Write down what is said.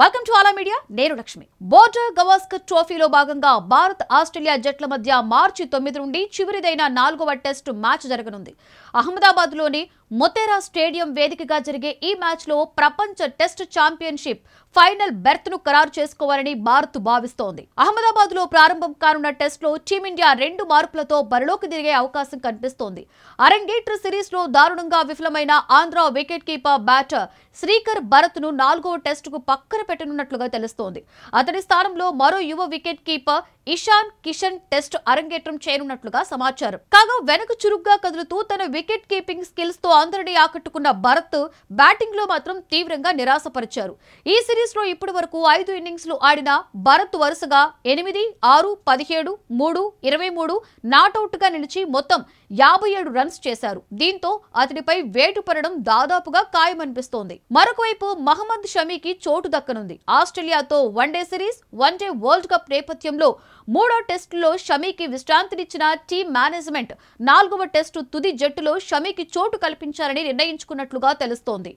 welcome to ఆలా media నేను Lakshmi border Gavaskar ట్రోఫీలో భాగంగా భారత్ ఆస్ట్రేలియా జట్ల మధ్య మార్చి తొమ్మిది నుండి చివరిదైన నాలుగవ టెస్టు మ్యాచ్ జరగనుంది అహ్మదాబాద్లోని మొతేరా స్టేడియం వేదికగా జరిగే ఈ మ్యాచ్ లో ప్రపంచ టెస్ట్ ఛాంపియన్షిప్ ఫైనల్ బెర్త్ ను ఖరారు చేసుకోవాలని భారత్ భావిస్తోంది అహ్మదాబాద్ లో ప్రారంభం కానున్న టెస్ట్ లో టీమిండియా రెండు మార్పులతో బరిలోకి దిరిగే అవకాశం కనిపిస్తోంది అరంగేట్ర సిరీస్ లో దారుణంగా విఫలమైన Andhra wicket keeper batter Srikar Bharat ను నాలుగో టెస్ట్ కు పక్కన పెట్టనున్నట్లుగా తెలుస్తోంది అతని స్థానంలో మరో యువ wicket keeper Ishan Kishan test అరంగేట్రం చేయనున్నట్లుగా సమాచారం కాగా వెనక చురుగ్గా కదులుతూ తన వికెట్ కీపింగ్ స్కిల్స్ తో అందరినీ ఆకట్టుకున్న భరత్ బ్యాటింగ్ లో మాత్రం తీవ్రంగా నిరాశపరిచారు ఈ లో ఇప్పటి వరకు ఐదు ఇన్నింగ్స్ లు ఆడిన భరత్ వరుసగా ఎనిమిది ఆరు పదిహేడు మూడు ఇరవై మూడు గా నిలిచి మొత్తం యాభై ఏడు రన్స్ చేశారు దీంతో అతడిపై వేటు పడడం దాదాపుగా ఖాయమనిపిస్తోంది మరొకవైపు మహమ్మద్ షమీకి చోటు దక్కనుంది ఆస్ట్రేలియాతో one day series one day world cup నేపథ్యంలో మూడో టెస్టులో షమీకి విశ్రాంతినిచ్చిన టీమ్ మేనేజ్మెంట్ నాలుగవ టెస్టు తుది జట్టులో షమీకి చోటు కల్పించారు నడిపించాలని నిర్ణయించుకున్నట్లుగా తెలుస్తోంది